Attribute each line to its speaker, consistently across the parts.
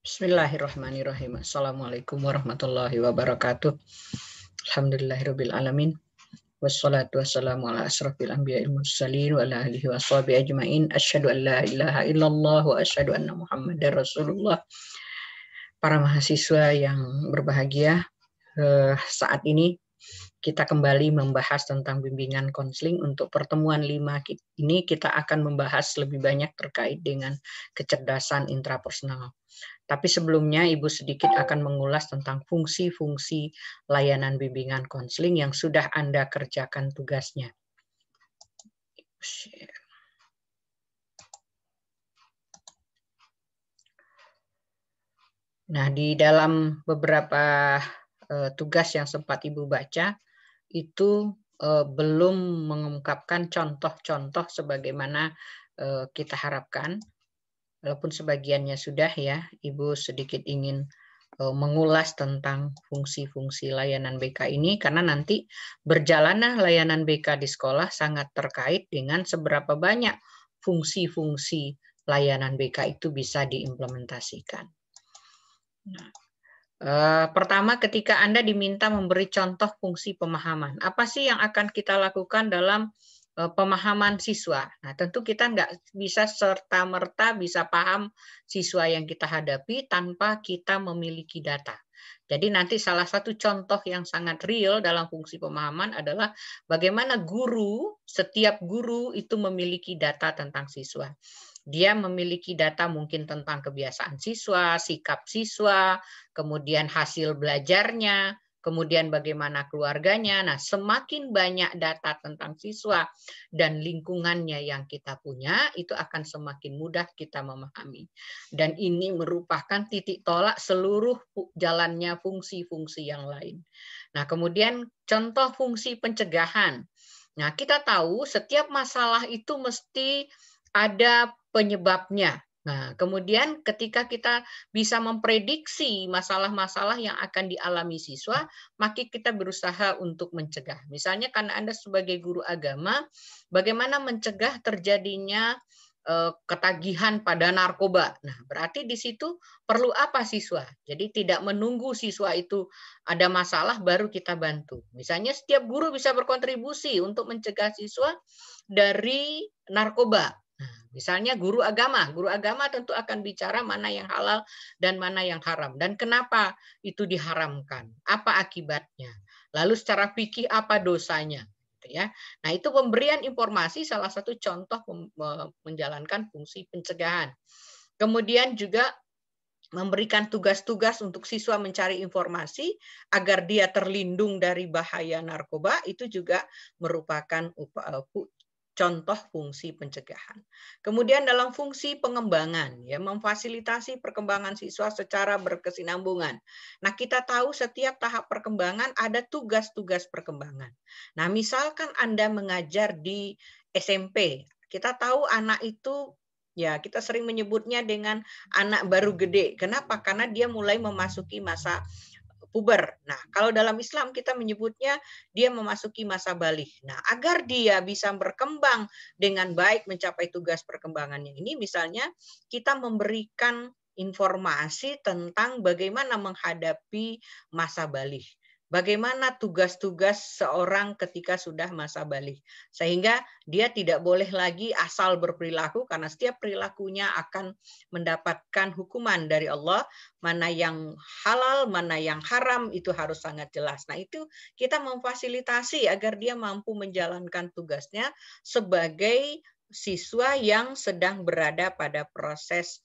Speaker 1: Bismillahirrahmanirrahim. Assalamualaikum warahmatullahi wabarakatuh. Alhamdulillahirrabbilalamin. Wassalatu wassalamu ala asrafil anbiya mursalin wa ala alihi wa sahbihi ajma'in. Asyhadu an la ilaha illallah wa asyhadu anna muhammadar rasulullah. Para mahasiswa yang berbahagia, eh, saat ini kita kembali membahas tentang bimbingan konseling untuk pertemuan 5 ini kita akan membahas lebih banyak terkait dengan kecerdasan intrapersonal. Tapi sebelumnya Ibu sedikit akan mengulas tentang fungsi-fungsi layanan bimbingan konseling yang sudah Anda kerjakan tugasnya. Nah, di dalam beberapa eh, tugas yang sempat Ibu baca, itu uh, belum mengungkapkan contoh-contoh sebagaimana uh, kita harapkan. Walaupun sebagiannya sudah ya, Ibu sedikit ingin uh, mengulas tentang fungsi-fungsi layanan BK ini karena nanti berjalannya layanan BK di sekolah sangat terkait dengan seberapa banyak fungsi-fungsi layanan BK itu bisa diimplementasikan. Nah, Eh, pertama, ketika Anda diminta memberi contoh fungsi pemahaman, apa sih yang akan kita lakukan dalam eh, pemahaman siswa? Nah, tentu kita nggak bisa serta-merta bisa paham siswa yang kita hadapi tanpa kita memiliki data. Jadi nanti salah satu contoh yang sangat real dalam fungsi pemahaman adalah bagaimana guru, setiap guru itu memiliki data tentang siswa dia memiliki data mungkin tentang kebiasaan siswa, sikap siswa, kemudian hasil belajarnya, kemudian bagaimana keluarganya. Nah, semakin banyak data tentang siswa dan lingkungannya yang kita punya, itu akan semakin mudah kita memahami. Dan ini merupakan titik tolak seluruh jalannya fungsi-fungsi yang lain. Nah, kemudian contoh fungsi pencegahan. Nah, kita tahu setiap masalah itu mesti ada penyebabnya. Nah, kemudian ketika kita bisa memprediksi masalah-masalah yang akan dialami siswa, maka kita berusaha untuk mencegah. Misalnya karena Anda sebagai guru agama, bagaimana mencegah terjadinya eh, ketagihan pada narkoba. Nah, berarti di situ perlu apa siswa? Jadi tidak menunggu siswa itu ada masalah baru kita bantu. Misalnya setiap guru bisa berkontribusi untuk mencegah siswa dari narkoba misalnya guru agama, guru agama tentu akan bicara mana yang halal dan mana yang haram dan kenapa itu diharamkan, apa akibatnya, lalu secara fikih apa dosanya, gitu ya. Nah itu pemberian informasi salah satu contoh menjalankan fungsi pencegahan. Kemudian juga memberikan tugas-tugas untuk siswa mencari informasi agar dia terlindung dari bahaya narkoba itu juga merupakan contoh fungsi pencegahan. Kemudian dalam fungsi pengembangan ya memfasilitasi perkembangan siswa secara berkesinambungan. Nah, kita tahu setiap tahap perkembangan ada tugas-tugas perkembangan. Nah, misalkan Anda mengajar di SMP, kita tahu anak itu Ya, kita sering menyebutnya dengan anak baru gede. Kenapa? Karena dia mulai memasuki masa puber. Nah, kalau dalam Islam kita menyebutnya dia memasuki masa balik. Nah, agar dia bisa berkembang dengan baik mencapai tugas perkembangannya ini misalnya kita memberikan informasi tentang bagaimana menghadapi masa balik bagaimana tugas-tugas seorang ketika sudah masa balik. Sehingga dia tidak boleh lagi asal berperilaku karena setiap perilakunya akan mendapatkan hukuman dari Allah, mana yang halal, mana yang haram itu harus sangat jelas. Nah, itu kita memfasilitasi agar dia mampu menjalankan tugasnya sebagai siswa yang sedang berada pada proses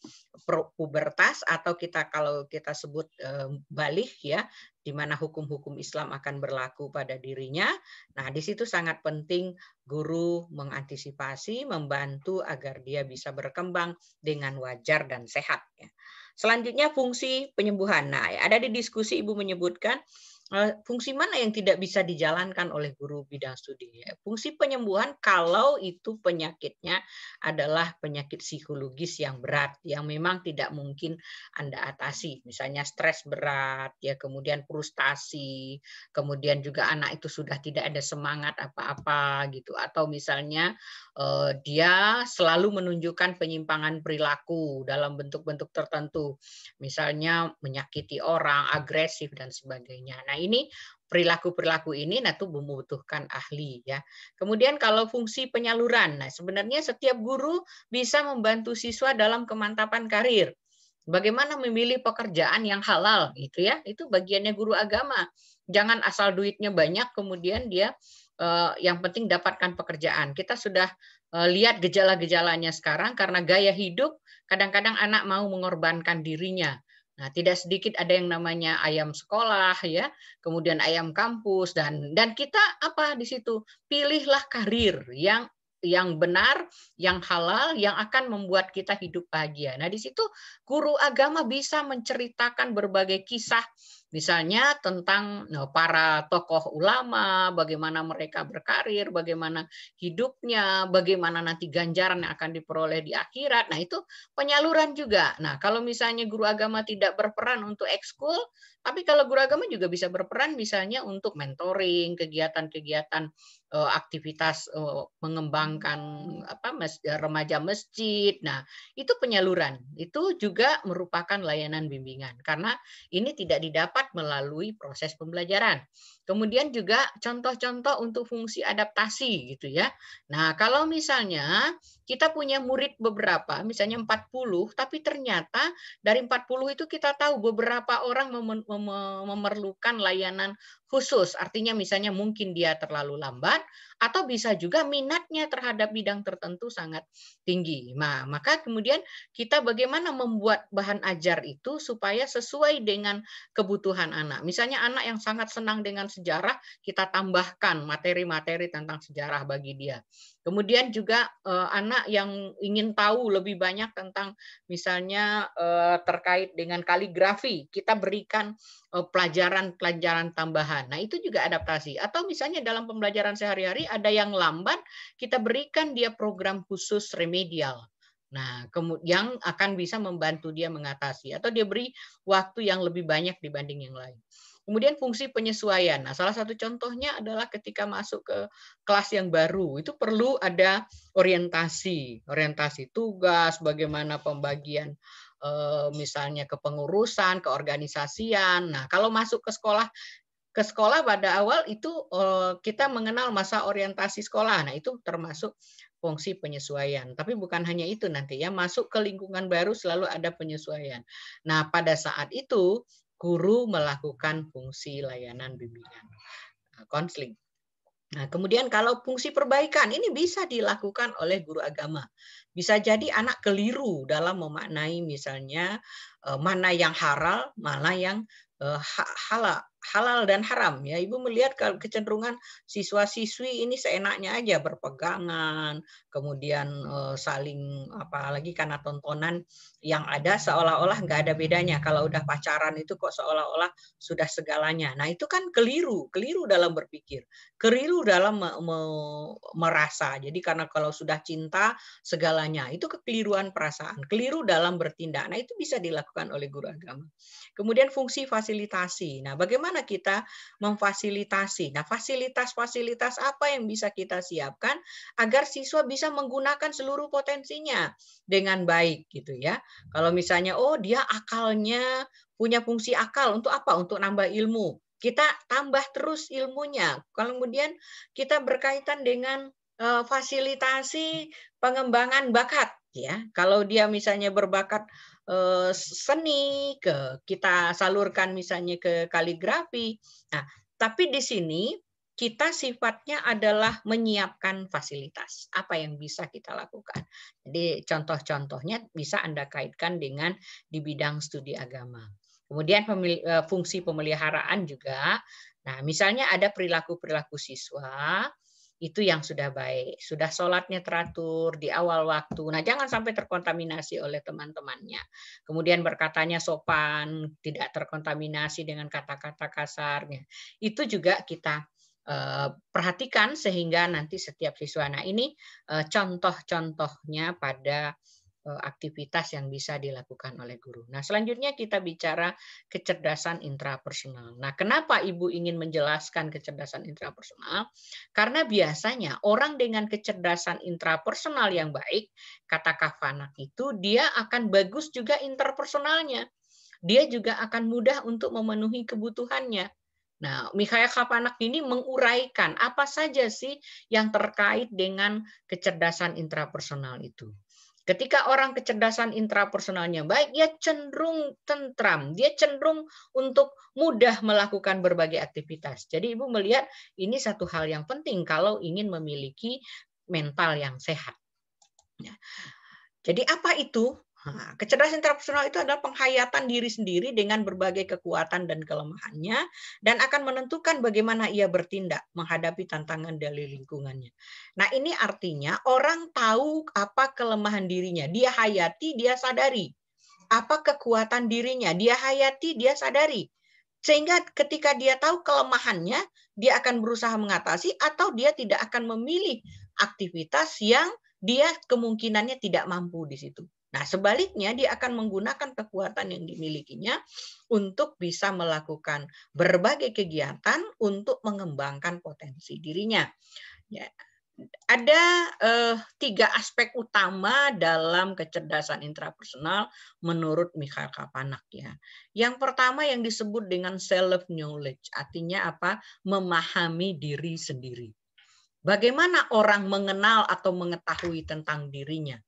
Speaker 1: pubertas atau kita kalau kita sebut eh, balik ya di mana hukum-hukum Islam akan berlaku pada dirinya. Nah, di situ sangat penting guru mengantisipasi, membantu agar dia bisa berkembang dengan wajar dan sehat. Ya. Selanjutnya fungsi penyembuhan. Nah, ada di diskusi Ibu menyebutkan Eh, fungsi mana yang tidak bisa dijalankan oleh guru bidang studi? Fungsi penyembuhan kalau itu penyakitnya adalah penyakit psikologis yang berat, yang memang tidak mungkin Anda atasi. Misalnya stres berat, ya kemudian frustasi, kemudian juga anak itu sudah tidak ada semangat apa-apa gitu. Atau misalnya eh, dia selalu menunjukkan penyimpangan perilaku dalam bentuk-bentuk tertentu. Misalnya menyakiti orang, agresif, dan sebagainya. Nah, Nah, ini perilaku-perilaku ini nah itu membutuhkan ahli ya. Kemudian kalau fungsi penyaluran, nah sebenarnya setiap guru bisa membantu siswa dalam kemantapan karir. Bagaimana memilih pekerjaan yang halal gitu ya, itu bagiannya guru agama. Jangan asal duitnya banyak kemudian dia eh, yang penting dapatkan pekerjaan. Kita sudah eh, lihat gejala-gejalanya sekarang karena gaya hidup kadang-kadang anak mau mengorbankan dirinya Nah, tidak sedikit ada yang namanya ayam sekolah ya, kemudian ayam kampus dan dan kita apa di situ? Pilihlah karir yang yang benar, yang halal, yang akan membuat kita hidup bahagia. Nah, di situ guru agama bisa menceritakan berbagai kisah, misalnya tentang para tokoh ulama, bagaimana mereka berkarir, bagaimana hidupnya, bagaimana nanti ganjaran yang akan diperoleh di akhirat. Nah, itu penyaluran juga. Nah, kalau misalnya guru agama tidak berperan untuk ekskul, tapi kalau guru agama juga bisa berperan misalnya untuk mentoring, kegiatan-kegiatan Eh, aktivitas eh, mengembangkan apa remaja masjid. Nah, itu penyaluran. Itu juga merupakan layanan bimbingan karena ini tidak didapat melalui proses pembelajaran. Kemudian juga contoh-contoh untuk fungsi adaptasi gitu ya. Nah, kalau misalnya kita punya murid beberapa, misalnya 40, tapi ternyata dari 40 itu kita tahu beberapa orang mem mem memerlukan layanan khusus. Artinya misalnya mungkin dia terlalu lambat atau bisa juga minatnya terhadap bidang tertentu sangat tinggi. Nah, maka kemudian kita bagaimana membuat bahan ajar itu supaya sesuai dengan kebutuhan anak. Misalnya anak yang sangat senang dengan sejarah, kita tambahkan materi-materi tentang sejarah bagi dia. Kemudian juga eh, anak yang ingin tahu lebih banyak tentang misalnya eh, terkait dengan kaligrafi, kita berikan pelajaran-pelajaran eh, tambahan. Nah, itu juga adaptasi. Atau misalnya dalam pembelajaran sehari-hari ada yang lambat, kita berikan dia program khusus remedial. Nah, yang akan bisa membantu dia mengatasi atau dia beri waktu yang lebih banyak dibanding yang lain. Kemudian fungsi penyesuaian. Nah, salah satu contohnya adalah ketika masuk ke kelas yang baru, itu perlu ada orientasi, orientasi tugas, bagaimana pembagian Eh, misalnya kepengurusan, keorganisasian. Nah, kalau masuk ke sekolah ke sekolah pada awal itu eh, kita mengenal masa orientasi sekolah. Nah, itu termasuk fungsi penyesuaian. Tapi bukan hanya itu nanti ya, masuk ke lingkungan baru selalu ada penyesuaian. Nah, pada saat itu guru melakukan fungsi layanan bimbingan eh, konseling. Nah, kemudian kalau fungsi perbaikan ini bisa dilakukan oleh guru agama. Bisa jadi anak keliru dalam memaknai misalnya eh, mana yang halal, mana yang eh, halal halal dan haram ya ibu melihat kalau kecenderungan siswa-siswi ini seenaknya aja berpegangan kemudian eh, saling apalagi karena tontonan yang ada seolah-olah nggak ada bedanya kalau udah pacaran itu kok seolah-olah sudah segalanya nah itu kan keliru keliru dalam berpikir keliru dalam me me merasa jadi karena kalau sudah cinta segalanya itu kekeliruan perasaan keliru dalam bertindak nah itu bisa dilakukan oleh guru agama kemudian fungsi fasilitasi nah bagaimana bagaimana kita memfasilitasi. Nah, fasilitas-fasilitas apa yang bisa kita siapkan agar siswa bisa menggunakan seluruh potensinya dengan baik gitu ya. Kalau misalnya oh dia akalnya punya fungsi akal untuk apa? Untuk nambah ilmu. Kita tambah terus ilmunya. Kalau kemudian kita berkaitan dengan eh, fasilitasi pengembangan bakat ya. Kalau dia misalnya berbakat Eh, seni, ke kita salurkan misalnya ke kaligrafi. Nah, tapi di sini kita sifatnya adalah menyiapkan fasilitas apa yang bisa kita lakukan. Jadi contoh-contohnya bisa Anda kaitkan dengan di bidang studi agama. Kemudian eh, fungsi pemeliharaan juga. Nah, misalnya ada perilaku-perilaku siswa itu yang sudah baik. Sudah sholatnya teratur di awal waktu. Nah, jangan sampai terkontaminasi oleh teman-temannya. Kemudian berkatanya sopan, tidak terkontaminasi dengan kata-kata kasarnya. Itu juga kita eh, perhatikan sehingga nanti setiap siswa. Nah, ini eh, contoh-contohnya pada Eh, aktivitas yang bisa dilakukan oleh guru. Nah, selanjutnya kita bicara kecerdasan intrapersonal. Nah, kenapa Ibu ingin menjelaskan kecerdasan intrapersonal? Karena biasanya orang dengan kecerdasan intrapersonal yang baik, kata Kavanagh itu, dia akan bagus juga interpersonalnya. Dia juga akan mudah untuk memenuhi kebutuhannya. Nah, Mikhail Kapanak ini menguraikan apa saja sih yang terkait dengan kecerdasan intrapersonal itu. Ketika orang kecerdasan intrapersonalnya baik, dia cenderung tentram, dia cenderung untuk mudah melakukan berbagai aktivitas. Jadi Ibu melihat ini satu hal yang penting kalau ingin memiliki mental yang sehat. Ya. Jadi apa itu Nah, kecerdasan interpersonal itu adalah penghayatan diri sendiri dengan berbagai kekuatan dan kelemahannya dan akan menentukan bagaimana ia bertindak menghadapi tantangan dari lingkungannya. Nah, ini artinya orang tahu apa kelemahan dirinya, dia hayati, dia sadari. Apa kekuatan dirinya, dia hayati, dia sadari. Sehingga ketika dia tahu kelemahannya, dia akan berusaha mengatasi atau dia tidak akan memilih aktivitas yang dia kemungkinannya tidak mampu di situ. Nah, sebaliknya dia akan menggunakan kekuatan yang dimilikinya untuk bisa melakukan berbagai kegiatan untuk mengembangkan potensi dirinya. Ya. Ada eh, tiga aspek utama dalam kecerdasan intrapersonal menurut Michael Kapanak ya. Yang pertama yang disebut dengan self knowledge, artinya apa? Memahami diri sendiri. Bagaimana orang mengenal atau mengetahui tentang dirinya?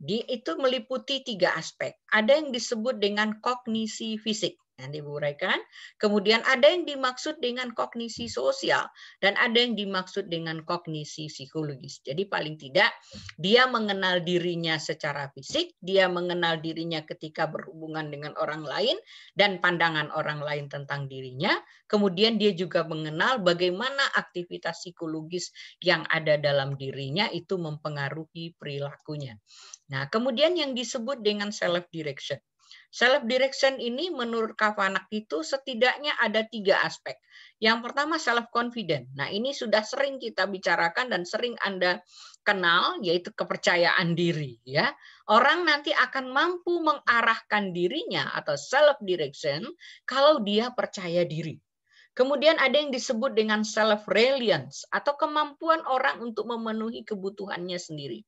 Speaker 1: Di, itu meliputi tiga aspek. Ada yang disebut dengan kognisi fisik, yang diuraikan. Kemudian ada yang dimaksud dengan kognisi sosial dan ada yang dimaksud dengan kognisi psikologis. Jadi paling tidak dia mengenal dirinya secara fisik, dia mengenal dirinya ketika berhubungan dengan orang lain dan pandangan orang lain tentang dirinya. Kemudian dia juga mengenal bagaimana aktivitas psikologis yang ada dalam dirinya itu mempengaruhi perilakunya. Nah, kemudian yang disebut dengan self direction. Self direction ini menurut Kavanagh itu setidaknya ada tiga aspek. Yang pertama self confident. Nah, ini sudah sering kita bicarakan dan sering Anda kenal yaitu kepercayaan diri ya. Orang nanti akan mampu mengarahkan dirinya atau self direction kalau dia percaya diri. Kemudian ada yang disebut dengan self reliance atau kemampuan orang untuk memenuhi kebutuhannya sendiri.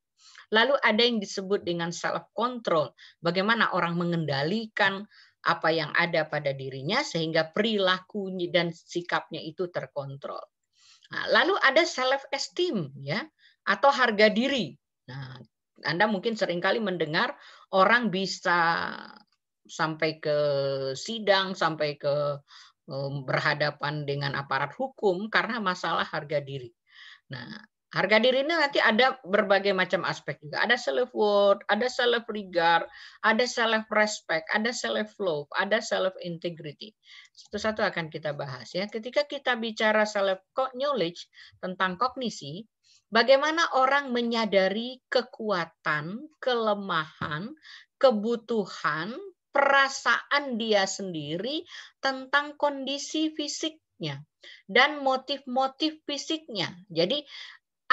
Speaker 1: Lalu ada yang disebut dengan self control, bagaimana orang mengendalikan apa yang ada pada dirinya sehingga perilakunya dan sikapnya itu terkontrol. Nah, lalu ada self esteem ya atau harga diri. Nah, Anda mungkin seringkali mendengar orang bisa sampai ke sidang, sampai ke berhadapan dengan aparat hukum karena masalah harga diri. Nah, Harga diri ini nanti ada berbagai macam aspek juga. Ada self worth, ada self regard, ada self respect, ada self love, ada self integrity. Satu-satu akan kita bahas ya. Ketika kita bicara self knowledge tentang kognisi, bagaimana orang menyadari kekuatan, kelemahan, kebutuhan, perasaan dia sendiri tentang kondisi fisiknya dan motif-motif fisiknya. Jadi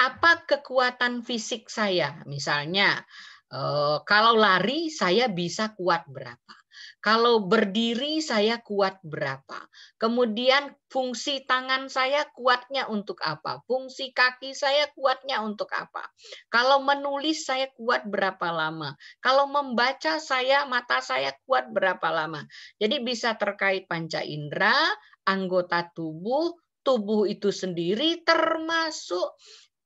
Speaker 1: apa kekuatan fisik saya. Misalnya, eh, kalau lari saya bisa kuat berapa? Kalau berdiri saya kuat berapa? Kemudian fungsi tangan saya kuatnya untuk apa? Fungsi kaki saya kuatnya untuk apa? Kalau menulis saya kuat berapa lama? Kalau membaca saya mata saya kuat berapa lama? Jadi bisa terkait panca indera, anggota tubuh, tubuh itu sendiri termasuk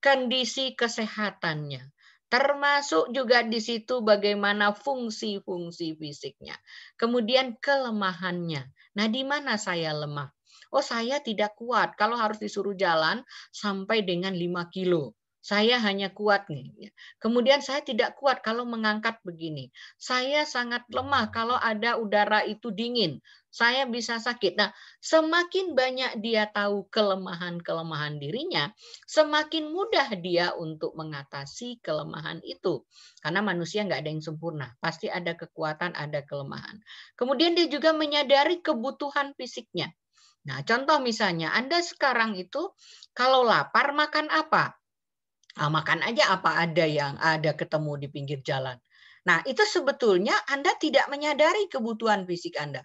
Speaker 1: kondisi kesehatannya. Termasuk juga di situ bagaimana fungsi-fungsi fisiknya. Kemudian kelemahannya. Nah, di mana saya lemah? Oh, saya tidak kuat. Kalau harus disuruh jalan sampai dengan 5 kilo. Saya hanya kuat nih. Ya. Kemudian saya tidak kuat kalau mengangkat begini. Saya sangat lemah kalau ada udara itu dingin. Saya bisa sakit. Nah, semakin banyak dia tahu kelemahan-kelemahan dirinya, semakin mudah dia untuk mengatasi kelemahan itu. Karena manusia nggak ada yang sempurna. Pasti ada kekuatan, ada kelemahan. Kemudian dia juga menyadari kebutuhan fisiknya. Nah, contoh misalnya Anda sekarang itu kalau lapar makan apa? Nah, makan aja apa ada yang ada ketemu di pinggir jalan. Nah, itu sebetulnya Anda tidak menyadari kebutuhan fisik Anda.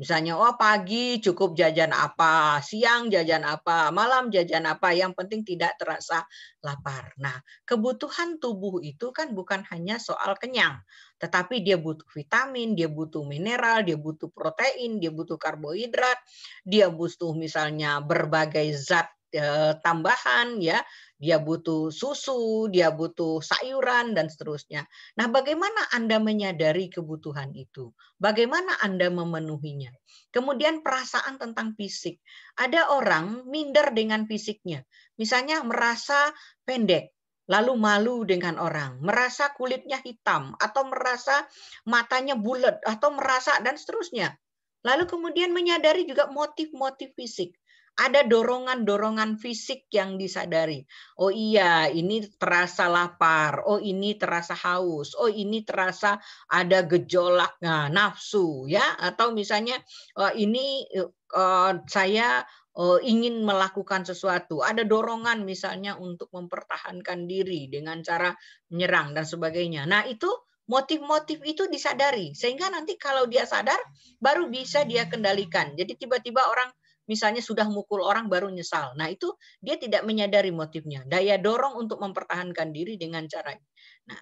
Speaker 1: Misalnya, oh pagi cukup jajan apa, siang jajan apa, malam jajan apa, yang penting tidak terasa lapar. Nah, kebutuhan tubuh itu kan bukan hanya soal kenyang, tetapi dia butuh vitamin, dia butuh mineral, dia butuh protein, dia butuh karbohidrat, dia butuh misalnya berbagai zat Eh, tambahan ya, dia butuh susu, dia butuh sayuran dan seterusnya. Nah, bagaimana Anda menyadari kebutuhan itu? Bagaimana Anda memenuhinya? Kemudian perasaan tentang fisik. Ada orang minder dengan fisiknya. Misalnya merasa pendek, lalu malu dengan orang, merasa kulitnya hitam, atau merasa matanya bulat, atau merasa dan seterusnya. Lalu kemudian menyadari juga motif-motif fisik ada dorongan-dorongan fisik yang disadari. Oh iya, ini terasa lapar. Oh ini terasa haus. Oh ini terasa ada gejolak nah, nafsu ya. Atau misalnya oh, ini oh, saya oh, ingin melakukan sesuatu. Ada dorongan misalnya untuk mempertahankan diri dengan cara menyerang dan sebagainya. Nah itu motif-motif itu disadari sehingga nanti kalau dia sadar baru bisa dia kendalikan. Jadi tiba-tiba orang misalnya sudah mukul orang baru nyesal. Nah, itu dia tidak menyadari motifnya. Daya dorong untuk mempertahankan diri dengan cara ini. Nah,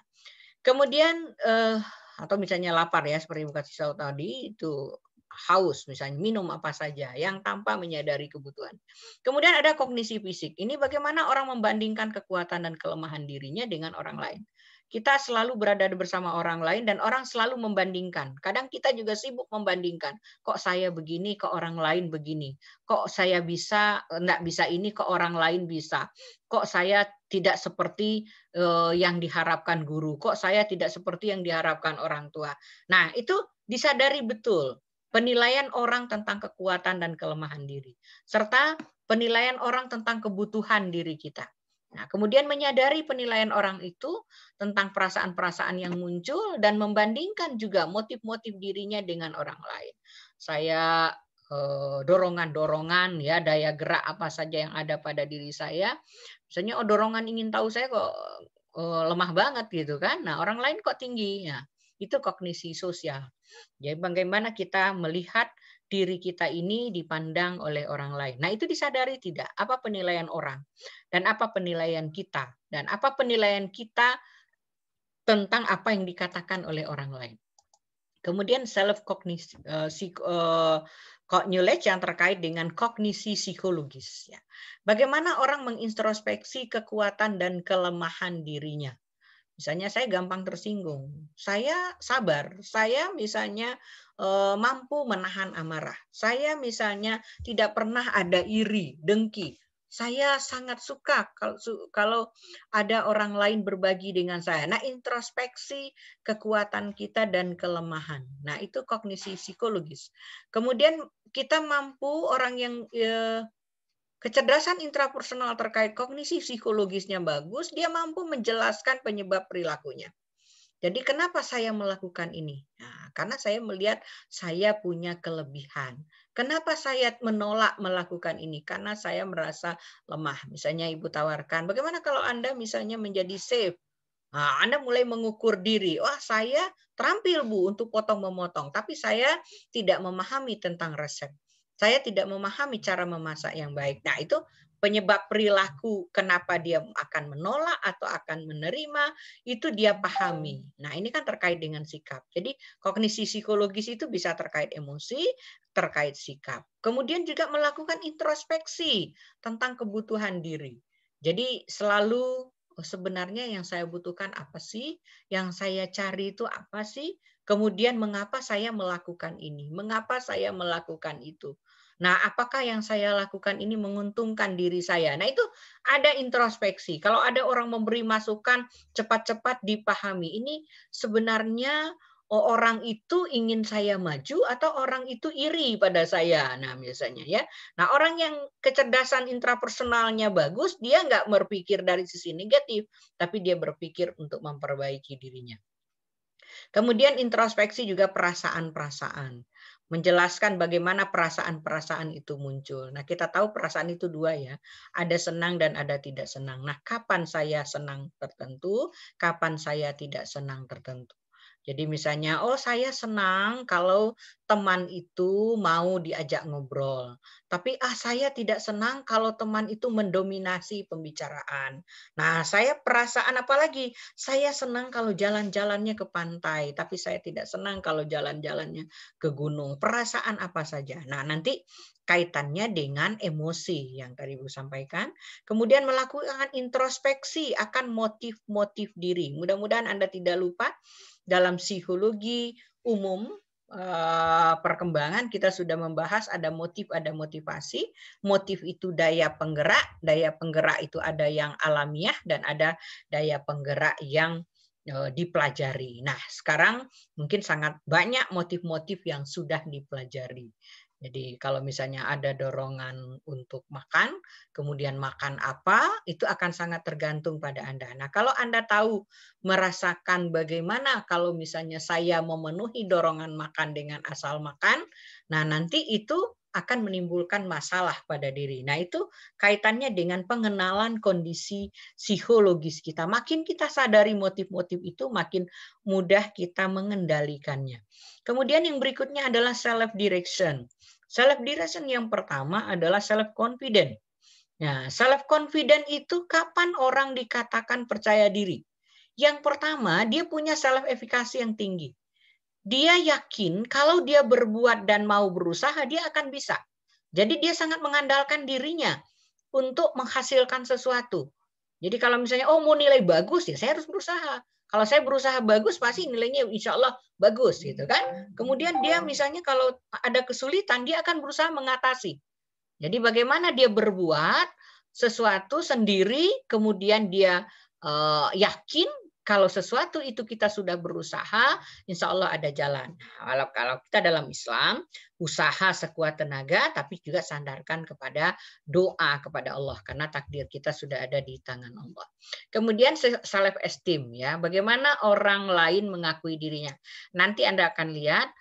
Speaker 1: kemudian eh, atau misalnya lapar ya seperti yang kasih tadi itu haus misalnya minum apa saja yang tanpa menyadari kebutuhan. Kemudian ada kognisi fisik. Ini bagaimana orang membandingkan kekuatan dan kelemahan dirinya dengan orang lain kita selalu berada bersama orang lain dan orang selalu membandingkan. Kadang kita juga sibuk membandingkan. Kok saya begini, kok orang lain begini. Kok saya bisa, enggak eh, bisa ini, kok orang lain bisa. Kok saya tidak seperti eh, yang diharapkan guru. Kok saya tidak seperti yang diharapkan orang tua. Nah, itu disadari betul. Penilaian orang tentang kekuatan dan kelemahan diri. Serta penilaian orang tentang kebutuhan diri kita. Nah, kemudian menyadari penilaian orang itu tentang perasaan-perasaan yang muncul dan membandingkan juga motif-motif dirinya dengan orang lain. Saya eh, dorongan-dorongan ya daya gerak apa saja yang ada pada diri saya. Misalnya oh dorongan ingin tahu saya kok oh, lemah banget gitu kan. Nah, orang lain kok tinggi. Nah, itu kognisi sosial. Jadi bagaimana kita melihat diri kita ini dipandang oleh orang lain. Nah, itu disadari tidak? Apa penilaian orang dan apa penilaian kita dan apa penilaian kita tentang apa yang dikatakan oleh orang lain. Kemudian self cognisi, uh, eh, eh, yang terkait dengan kognisi psikologis ya. Bagaimana orang mengintrospeksi kekuatan dan kelemahan dirinya. Misalnya saya gampang tersinggung, saya sabar, saya misalnya eh, mampu menahan amarah, saya misalnya tidak pernah ada iri, dengki. Saya sangat suka kalau ada orang lain berbagi dengan saya. Nah, introspeksi kekuatan kita dan kelemahan. Nah, itu kognisi psikologis. Kemudian kita mampu orang yang eh, Kecerdasan intrapersonal terkait kognisi psikologisnya bagus, dia mampu menjelaskan penyebab perilakunya. Jadi kenapa saya melakukan ini? Nah, karena saya melihat saya punya kelebihan. Kenapa saya menolak melakukan ini? Karena saya merasa lemah. Misalnya ibu tawarkan, bagaimana kalau Anda misalnya menjadi safe? Nah, Anda mulai mengukur diri. Wah, saya terampil Bu untuk potong memotong, tapi saya tidak memahami tentang resep saya tidak memahami cara memasak yang baik. Nah, itu penyebab perilaku kenapa dia akan menolak atau akan menerima itu dia pahami. Nah, ini kan terkait dengan sikap. Jadi, kognisi psikologis itu bisa terkait emosi, terkait sikap. Kemudian juga melakukan introspeksi tentang kebutuhan diri. Jadi, selalu oh, sebenarnya yang saya butuhkan apa sih? Yang saya cari itu apa sih? Kemudian mengapa saya melakukan ini? Mengapa saya melakukan itu? Nah, apakah yang saya lakukan ini menguntungkan diri saya? Nah, itu ada introspeksi. Kalau ada orang memberi masukan cepat-cepat dipahami, ini sebenarnya orang itu ingin saya maju atau orang itu iri pada saya. Nah, misalnya ya. Nah, orang yang kecerdasan intrapersonalnya bagus, dia nggak berpikir dari sisi negatif, tapi dia berpikir untuk memperbaiki dirinya. Kemudian introspeksi juga perasaan-perasaan. Menjelaskan bagaimana perasaan-perasaan itu muncul. Nah, kita tahu perasaan itu dua ya. Ada senang dan ada tidak senang. Nah, kapan saya senang tertentu, kapan saya tidak senang tertentu. Jadi misalnya, oh saya senang kalau teman itu mau diajak ngobrol. Tapi ah saya tidak senang kalau teman itu mendominasi pembicaraan. Nah, saya perasaan apalagi? Saya senang kalau jalan-jalannya ke pantai, tapi saya tidak senang kalau jalan-jalannya ke gunung. Perasaan apa saja? Nah, nanti kaitannya dengan emosi yang tadi Bu sampaikan. Kemudian melakukan introspeksi akan motif-motif diri. Mudah-mudahan Anda tidak lupa dalam psikologi umum eh, perkembangan kita sudah membahas ada motif ada motivasi motif itu daya penggerak daya penggerak itu ada yang alamiah dan ada daya penggerak yang eh, dipelajari. Nah, sekarang mungkin sangat banyak motif-motif yang sudah dipelajari. Jadi kalau misalnya ada dorongan untuk makan, kemudian makan apa, itu akan sangat tergantung pada Anda. Nah, kalau Anda tahu merasakan bagaimana kalau misalnya saya memenuhi dorongan makan dengan asal makan, nah nanti itu akan menimbulkan masalah pada diri. Nah, itu kaitannya dengan pengenalan kondisi psikologis kita. Makin kita sadari motif-motif itu, makin mudah kita mengendalikannya. Kemudian yang berikutnya adalah self direction. Self direction yang pertama adalah self confident. Nah, self confident itu kapan orang dikatakan percaya diri? Yang pertama, dia punya self efikasi yang tinggi dia yakin kalau dia berbuat dan mau berusaha, dia akan bisa. Jadi dia sangat mengandalkan dirinya untuk menghasilkan sesuatu. Jadi kalau misalnya, oh mau nilai bagus, ya saya harus berusaha. Kalau saya berusaha bagus, pasti nilainya insya Allah bagus. gitu kan? Kemudian dia misalnya kalau ada kesulitan, dia akan berusaha mengatasi. Jadi bagaimana dia berbuat sesuatu sendiri, kemudian dia eh, yakin kalau sesuatu itu kita sudah berusaha, insya Allah ada jalan. Kalau nah, kalau kita dalam Islam, usaha sekuat tenaga, tapi juga sandarkan kepada doa kepada Allah karena takdir kita sudah ada di tangan Allah. Kemudian self esteem ya, bagaimana orang lain mengakui dirinya. Nanti anda akan lihat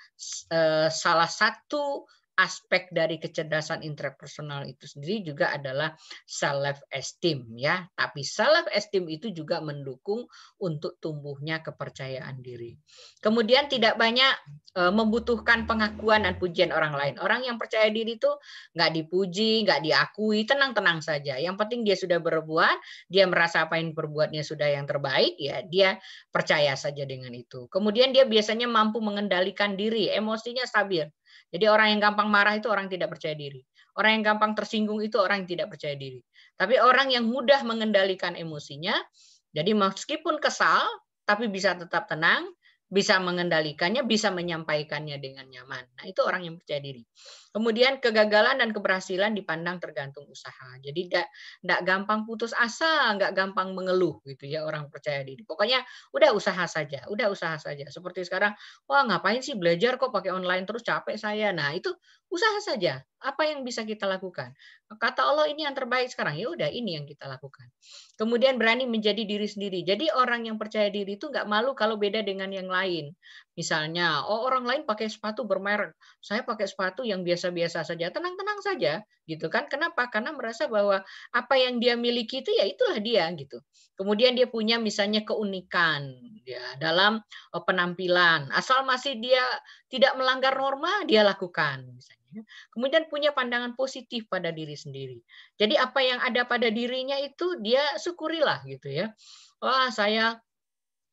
Speaker 1: eh, salah satu aspek dari kecerdasan interpersonal itu sendiri juga adalah self esteem ya. Tapi self esteem itu juga mendukung untuk tumbuhnya kepercayaan diri. Kemudian tidak banyak e, membutuhkan pengakuan dan pujian orang lain. Orang yang percaya diri itu nggak dipuji, nggak diakui, tenang-tenang saja. Yang penting dia sudah berbuat, dia merasa apa yang perbuatnya sudah yang terbaik, ya dia percaya saja dengan itu. Kemudian dia biasanya mampu mengendalikan diri, emosinya stabil jadi orang yang gampang marah itu orang yang tidak percaya diri. Orang yang gampang tersinggung itu orang yang tidak percaya diri. Tapi orang yang mudah mengendalikan emosinya, jadi meskipun kesal, tapi bisa tetap tenang, bisa mengendalikannya, bisa menyampaikannya dengan nyaman. Nah, itu orang yang percaya diri. Kemudian kegagalan dan keberhasilan dipandang tergantung usaha. Jadi tidak gampang putus asa, nggak gampang mengeluh gitu ya orang percaya diri. Pokoknya udah usaha saja, udah usaha saja. Seperti sekarang, wah ngapain sih belajar kok pakai online terus capek saya. Nah itu usaha saja. Apa yang bisa kita lakukan? Kata Allah ini yang terbaik sekarang. Ya udah ini yang kita lakukan. Kemudian berani menjadi diri sendiri. Jadi orang yang percaya diri itu nggak malu kalau beda dengan yang lain. Misalnya, oh orang lain pakai sepatu bermerek, saya pakai sepatu yang biasa-biasa saja, tenang-tenang saja, gitu kan? Kenapa? Karena merasa bahwa apa yang dia miliki itu ya itulah dia, gitu. Kemudian dia punya misalnya keunikan ya dalam eh, penampilan, asal masih dia tidak melanggar norma dia lakukan, misalnya. Kemudian punya pandangan positif pada diri sendiri. Jadi apa yang ada pada dirinya itu dia syukurilah, gitu ya. Wah saya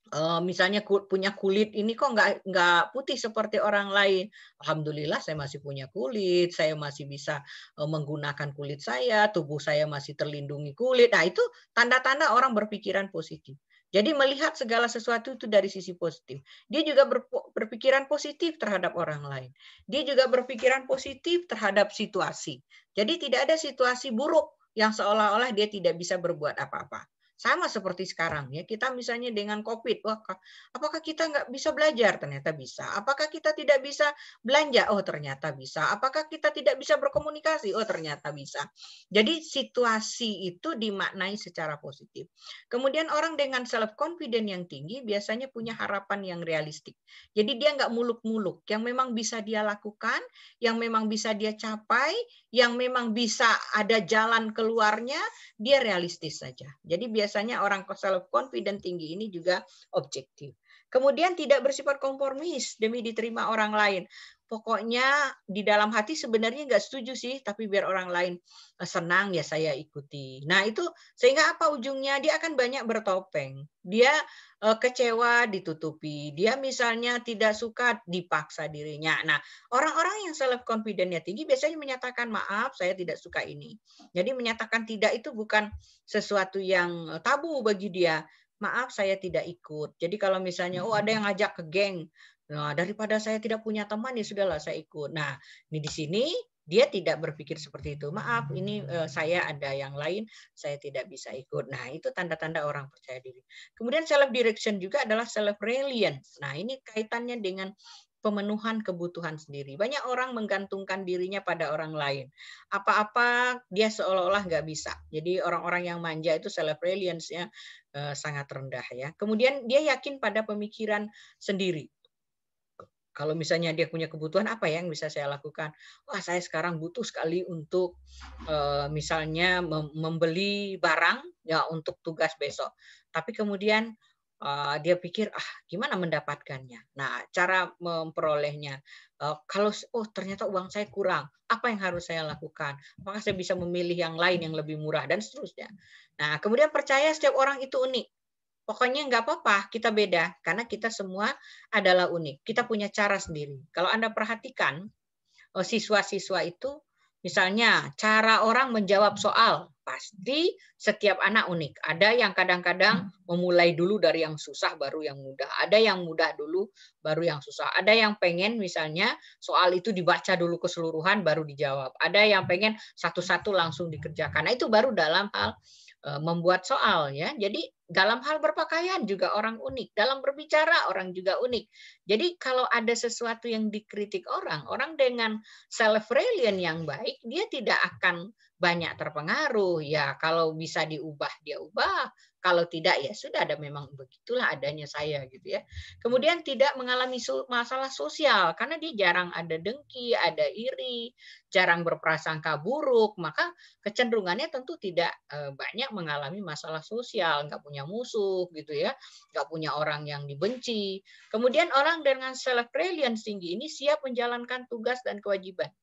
Speaker 1: Eh, misalnya punya kulit ini kok nggak nggak putih seperti orang lain. Alhamdulillah saya masih punya kulit, saya masih bisa eh, menggunakan kulit saya, tubuh saya masih terlindungi kulit. Nah itu tanda-tanda orang berpikiran positif. Jadi melihat segala sesuatu itu dari sisi positif. Dia juga berpikiran positif terhadap orang lain. Dia juga berpikiran positif terhadap situasi. Jadi tidak ada situasi buruk yang seolah-olah dia tidak bisa berbuat apa-apa. Sama seperti sekarang ya, kita misalnya dengan COVID, wah, apakah kita nggak bisa belajar? Ternyata bisa. Apakah kita tidak bisa belanja? Oh, ternyata bisa. Apakah kita tidak bisa berkomunikasi? Oh, ternyata bisa. Jadi situasi itu dimaknai secara positif. Kemudian orang dengan self confidence yang tinggi biasanya punya harapan yang realistik. Jadi dia nggak muluk-muluk, yang memang bisa dia lakukan, yang memang bisa dia capai, yang memang bisa ada jalan keluarnya, dia realistis saja. Jadi biasanya orang self confident tinggi ini juga objektif. Kemudian tidak bersifat konformis demi diterima orang lain pokoknya di dalam hati sebenarnya nggak setuju sih, tapi biar orang lain eh, senang ya saya ikuti. Nah itu sehingga apa ujungnya dia akan banyak bertopeng. Dia eh, kecewa ditutupi. Dia misalnya tidak suka dipaksa dirinya. Nah orang-orang yang self confidence-nya tinggi biasanya menyatakan maaf saya tidak suka ini. Jadi menyatakan tidak itu bukan sesuatu yang eh, tabu bagi dia maaf saya tidak ikut. Jadi kalau misalnya oh ada yang ngajak ke geng, Nah, daripada saya tidak punya teman ya sudahlah saya ikut. Nah, ini di sini dia tidak berpikir seperti itu. Maaf, ini uh, saya ada yang lain, saya tidak bisa ikut. Nah, itu tanda-tanda orang percaya diri. Kemudian self direction juga adalah self reliance. Nah, ini kaitannya dengan pemenuhan kebutuhan sendiri. Banyak orang menggantungkan dirinya pada orang lain. Apa-apa dia seolah-olah nggak bisa. Jadi orang-orang yang manja itu self reliance-nya eh, sangat rendah ya. Kemudian dia yakin pada pemikiran sendiri kalau misalnya dia punya kebutuhan apa yang bisa saya lakukan? Wah, saya sekarang butuh sekali untuk eh, misalnya membeli barang ya untuk tugas besok. Tapi kemudian eh, dia pikir ah gimana mendapatkannya? Nah, cara memperolehnya. Eh, kalau oh ternyata uang saya kurang, apa yang harus saya lakukan? Apakah saya bisa memilih yang lain yang lebih murah dan seterusnya? Nah, kemudian percaya setiap orang itu unik. Pokoknya nggak apa-apa, kita beda karena kita semua adalah unik. Kita punya cara sendiri. Kalau Anda perhatikan eh, siswa-siswa itu misalnya cara orang menjawab soal, pasti setiap anak unik. Ada yang kadang-kadang memulai dulu dari yang susah baru yang mudah. Ada yang mudah dulu baru yang susah. Ada yang pengen misalnya soal itu dibaca dulu keseluruhan baru dijawab. Ada yang pengen satu-satu langsung dikerjakan. Nah, itu baru dalam hal eh, membuat soal ya. Jadi dalam hal berpakaian juga orang unik, dalam berbicara orang juga unik. Jadi kalau ada sesuatu yang dikritik orang, orang dengan self reliant yang baik dia tidak akan banyak terpengaruh. Ya kalau bisa diubah dia ubah, kalau tidak ya sudah ada memang begitulah adanya saya gitu ya. Kemudian tidak mengalami masalah sosial karena dia jarang ada dengki, ada iri, jarang berprasangka buruk, maka kecenderungannya tentu tidak eh, banyak mengalami masalah sosial, nggak punya musuh gitu ya, nggak punya orang yang dibenci. Kemudian orang dengan self reliance tinggi ini siap menjalankan tugas dan kewajiban.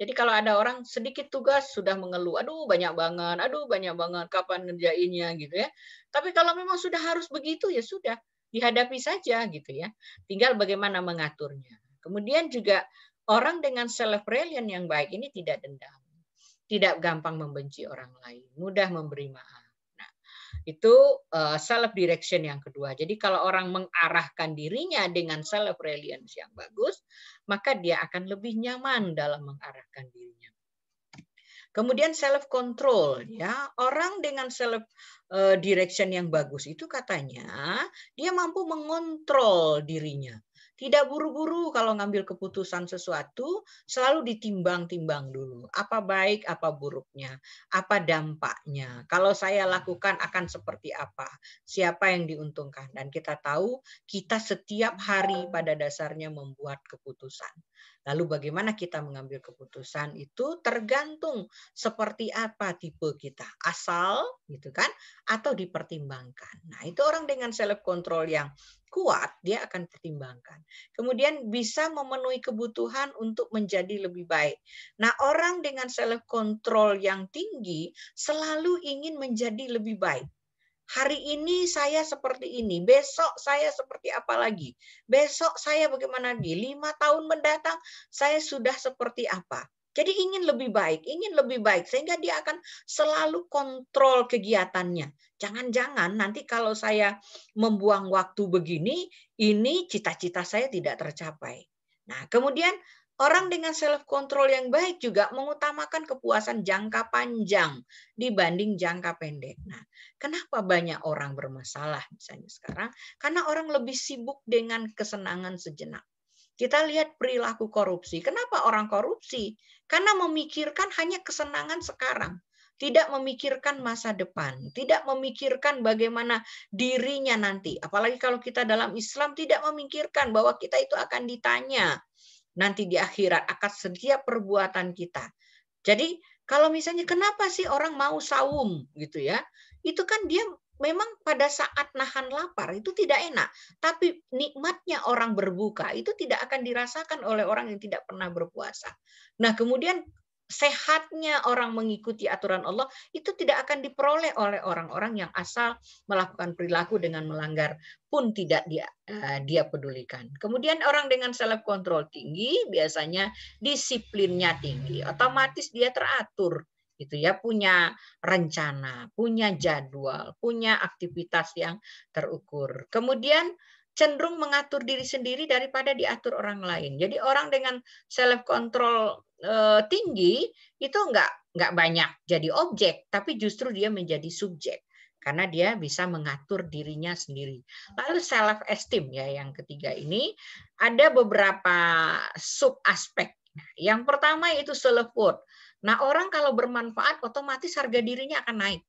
Speaker 1: Jadi kalau ada orang sedikit tugas sudah mengeluh, aduh banyak banget, aduh banyak banget, kapan ngerjainnya gitu ya. Tapi kalau memang sudah harus begitu ya sudah, dihadapi saja gitu ya. Tinggal bagaimana mengaturnya. Kemudian juga orang dengan self reliant yang baik ini tidak dendam, tidak gampang membenci orang lain, mudah memberi maaf itu eh, self direction yang kedua. Jadi kalau orang mengarahkan dirinya dengan self reliance yang bagus, maka dia akan lebih nyaman dalam mengarahkan dirinya. Kemudian self control ya. Orang dengan self eh, direction yang bagus itu katanya dia mampu mengontrol dirinya. Tidak buru-buru kalau ngambil keputusan sesuatu, selalu ditimbang-timbang dulu. Apa baik, apa buruknya, apa dampaknya. Kalau saya lakukan akan seperti apa, siapa yang diuntungkan. Dan kita tahu kita setiap hari pada dasarnya membuat keputusan. Lalu bagaimana kita mengambil keputusan itu tergantung seperti apa tipe kita. Asal gitu kan atau dipertimbangkan. Nah, itu orang dengan self control yang kuat dia akan pertimbangkan. Kemudian bisa memenuhi kebutuhan untuk menjadi lebih baik. Nah, orang dengan self control yang tinggi selalu ingin menjadi lebih baik hari ini saya seperti ini, besok saya seperti apa lagi, besok saya bagaimana lagi, lima tahun mendatang saya sudah seperti apa. Jadi ingin lebih baik, ingin lebih baik sehingga dia akan selalu kontrol kegiatannya. Jangan-jangan nanti kalau saya membuang waktu begini, ini cita-cita saya tidak tercapai. Nah, kemudian Orang dengan self control yang baik juga mengutamakan kepuasan jangka panjang dibanding jangka pendek. Nah, kenapa banyak orang bermasalah misalnya sekarang? Karena orang lebih sibuk dengan kesenangan sejenak. Kita lihat perilaku korupsi. Kenapa orang korupsi? Karena memikirkan hanya kesenangan sekarang tidak memikirkan masa depan, tidak memikirkan bagaimana dirinya nanti. Apalagi kalau kita dalam Islam tidak memikirkan bahwa kita itu akan ditanya nanti di akhirat akan setiap perbuatan kita. Jadi kalau misalnya kenapa sih orang mau saum gitu ya? Itu kan dia memang pada saat nahan lapar itu tidak enak, tapi nikmatnya orang berbuka itu tidak akan dirasakan oleh orang yang tidak pernah berpuasa. Nah, kemudian sehatnya orang mengikuti aturan Allah itu tidak akan diperoleh oleh orang-orang yang asal melakukan perilaku dengan melanggar pun tidak dia eh, dia pedulikan. Kemudian orang dengan self control tinggi biasanya disiplinnya tinggi, otomatis dia teratur itu ya, punya rencana, punya jadwal, punya aktivitas yang terukur. Kemudian cenderung mengatur diri sendiri daripada diatur orang lain. Jadi orang dengan self control eh, tinggi itu nggak nggak banyak jadi objek, tapi justru dia menjadi subjek karena dia bisa mengatur dirinya sendiri. Lalu self esteem ya yang ketiga ini ada beberapa sub aspek. Yang pertama itu self worth. Nah, orang kalau bermanfaat otomatis harga dirinya akan naik.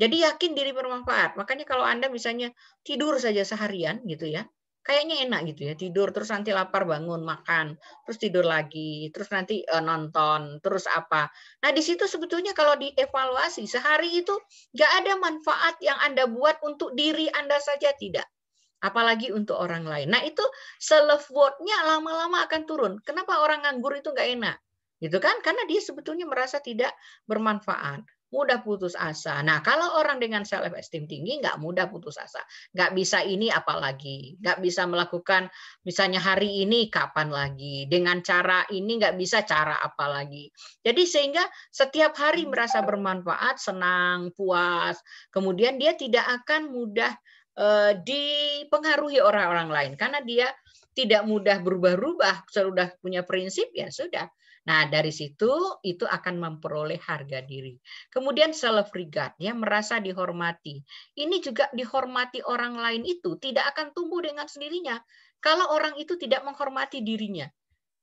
Speaker 1: Jadi yakin diri bermanfaat. Makanya kalau Anda misalnya tidur saja seharian gitu ya, kayaknya enak gitu ya tidur terus nanti lapar bangun makan terus tidur lagi terus nanti uh, nonton terus apa nah di situ sebetulnya kalau dievaluasi sehari itu nggak ada manfaat yang anda buat untuk diri anda saja tidak apalagi untuk orang lain nah itu self worthnya lama-lama akan turun kenapa orang nganggur itu nggak enak gitu kan karena dia sebetulnya merasa tidak bermanfaat mudah putus asa. Nah, kalau orang dengan self esteem tinggi nggak mudah putus asa, nggak bisa ini apalagi, nggak bisa melakukan misalnya hari ini kapan lagi, dengan cara ini nggak bisa cara apalagi. Jadi sehingga setiap hari hmm. merasa bermanfaat, senang, puas, kemudian dia tidak akan mudah uh, dipengaruhi orang-orang lain karena dia tidak mudah berubah-ubah, sudah punya prinsip ya sudah Nah, dari situ itu akan memperoleh harga diri. Kemudian self regard ya merasa dihormati. Ini juga dihormati orang lain itu tidak akan tumbuh dengan sendirinya kalau orang itu tidak menghormati dirinya.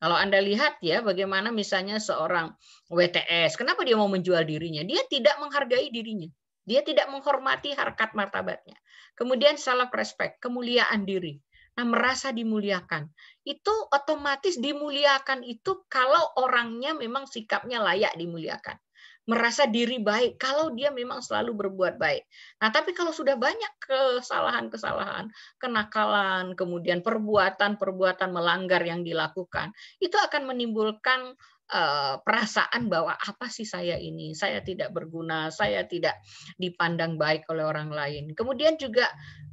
Speaker 1: Kalau Anda lihat ya bagaimana misalnya seorang WTS, kenapa dia mau menjual dirinya? Dia tidak menghargai dirinya. Dia tidak menghormati harkat martabatnya. Kemudian salah respect, kemuliaan diri. Nah, merasa dimuliakan. Itu otomatis dimuliakan itu kalau orangnya memang sikapnya layak dimuliakan. Merasa diri baik kalau dia memang selalu berbuat baik. Nah, tapi kalau sudah banyak kesalahan-kesalahan, kenakalan, kemudian perbuatan-perbuatan melanggar yang dilakukan, itu akan menimbulkan Eh, perasaan bahwa apa sih saya ini, saya tidak berguna, saya tidak dipandang baik oleh orang lain. Kemudian juga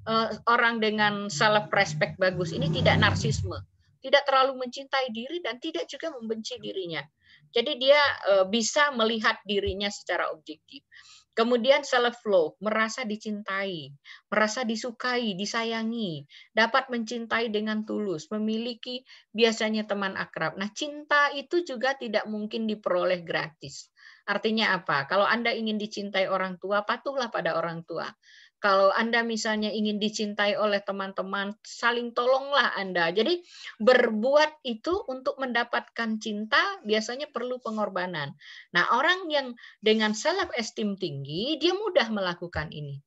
Speaker 1: eh, orang dengan self respect bagus ini tidak narsisme, tidak terlalu mencintai diri dan tidak juga membenci dirinya. Jadi dia eh, bisa melihat dirinya secara objektif. Kemudian self love, merasa dicintai, merasa disukai, disayangi, dapat mencintai dengan tulus, memiliki biasanya teman akrab. Nah, cinta itu juga tidak mungkin diperoleh gratis. Artinya apa? Kalau Anda ingin dicintai orang tua, patuhlah pada orang tua. Kalau Anda misalnya ingin dicintai oleh teman-teman, saling tolonglah Anda. Jadi berbuat itu untuk mendapatkan cinta biasanya perlu pengorbanan. Nah, orang yang dengan self esteem tinggi, dia mudah melakukan ini.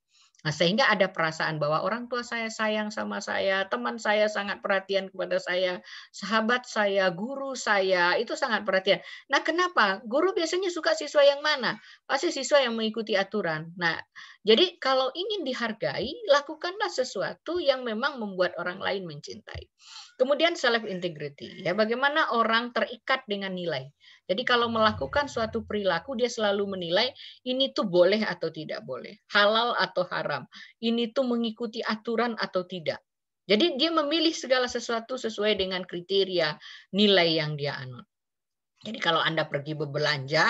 Speaker 1: Nah, sehingga ada perasaan bahwa orang tua saya sayang sama saya, teman saya sangat perhatian kepada saya, sahabat saya, guru saya, itu sangat perhatian. Nah, kenapa? Guru biasanya suka siswa yang mana? Pasti siswa yang mengikuti aturan. Nah, jadi kalau ingin dihargai, lakukanlah sesuatu yang memang membuat orang lain mencintai. Kemudian self integrity, ya bagaimana orang terikat dengan nilai. Jadi kalau melakukan suatu perilaku dia selalu menilai ini tuh boleh atau tidak boleh, halal atau haram, ini tuh mengikuti aturan atau tidak. Jadi dia memilih segala sesuatu sesuai dengan kriteria nilai yang dia anut. Jadi kalau Anda pergi berbelanja,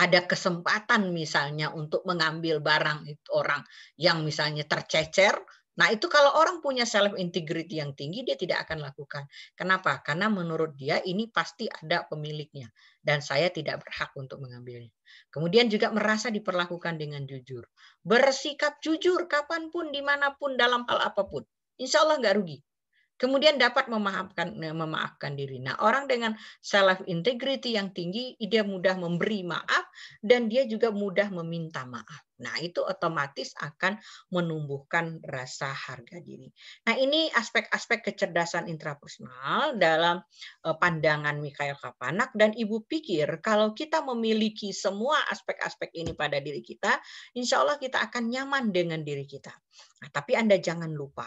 Speaker 1: ada kesempatan misalnya untuk mengambil barang itu orang yang misalnya tercecer, Nah, itu kalau orang punya self integrity yang tinggi dia tidak akan lakukan. Kenapa? Karena menurut dia ini pasti ada pemiliknya dan saya tidak berhak untuk mengambilnya. Kemudian juga merasa diperlakukan dengan jujur. Bersikap jujur kapanpun, dimanapun, dalam hal apapun. Insya Allah nggak rugi kemudian dapat memaafkan eh, memaafkan diri. Nah, orang dengan self integrity yang tinggi, dia mudah memberi maaf dan dia juga mudah meminta maaf. Nah, itu otomatis akan menumbuhkan rasa harga diri. Nah, ini aspek-aspek kecerdasan intrapersonal dalam eh, pandangan Mikhail Kapanak dan Ibu pikir kalau kita memiliki semua aspek-aspek ini pada diri kita, insya Allah kita akan nyaman dengan diri kita. Nah, tapi Anda jangan lupa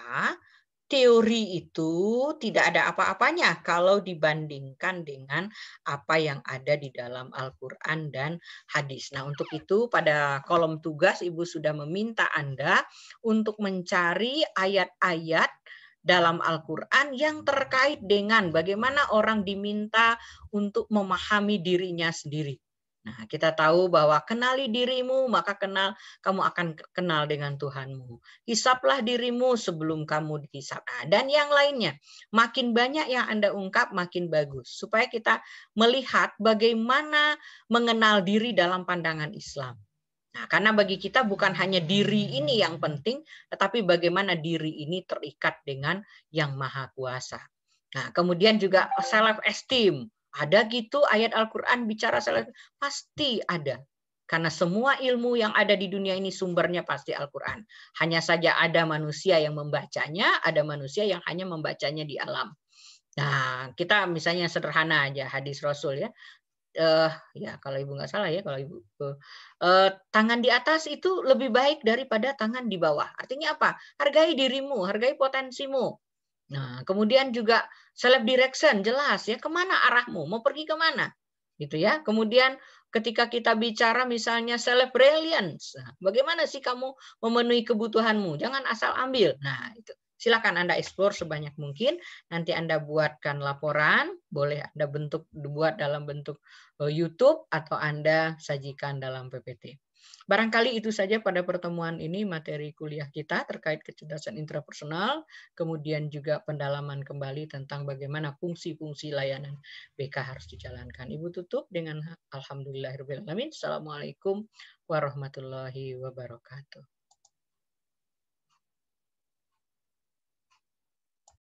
Speaker 1: teori itu tidak ada apa-apanya kalau dibandingkan dengan apa yang ada di dalam Al-Quran dan hadis. Nah, untuk itu pada kolom tugas Ibu sudah meminta Anda untuk mencari ayat-ayat dalam Al-Quran yang terkait dengan bagaimana orang diminta untuk memahami dirinya sendiri. Nah, kita tahu bahwa kenali dirimu, maka kenal kamu akan kenal dengan Tuhanmu. Hisaplah dirimu sebelum kamu dihisap. Nah, dan yang lainnya, makin banyak yang Anda ungkap, makin bagus. Supaya kita melihat bagaimana mengenal diri dalam pandangan Islam. Nah, karena bagi kita bukan hanya diri ini yang penting, tetapi bagaimana diri ini terikat dengan Yang Maha Kuasa. Nah, kemudian juga self esteem. Ada gitu ayat Al-Quran bicara salah pasti ada. Karena semua ilmu yang ada di dunia ini sumbernya pasti Al-Quran. Hanya saja ada manusia yang membacanya, ada manusia yang hanya membacanya di alam. Nah, kita misalnya sederhana aja hadis Rasul ya. Eh, ya kalau ibu nggak salah ya kalau ibu eh, tangan di atas itu lebih baik daripada tangan di bawah. Artinya apa? Hargai dirimu, hargai potensimu. Nah, kemudian juga self direction jelas ya kemana arahmu, mau pergi kemana, gitu ya. Kemudian ketika kita bicara misalnya self brilliance nah, bagaimana sih kamu memenuhi kebutuhanmu? Jangan asal ambil. Nah, itu silakan Anda explore sebanyak mungkin. Nanti Anda buatkan laporan, boleh Anda bentuk dibuat dalam bentuk eh, YouTube atau Anda sajikan dalam PPT. Barangkali itu saja pada pertemuan ini materi kuliah kita terkait kecerdasan intrapersonal, kemudian juga pendalaman kembali tentang bagaimana fungsi-fungsi layanan BK harus dijalankan. Ibu tutup dengan Alhamdulillahirrahmanirrahim. Assalamualaikum warahmatullahi wabarakatuh.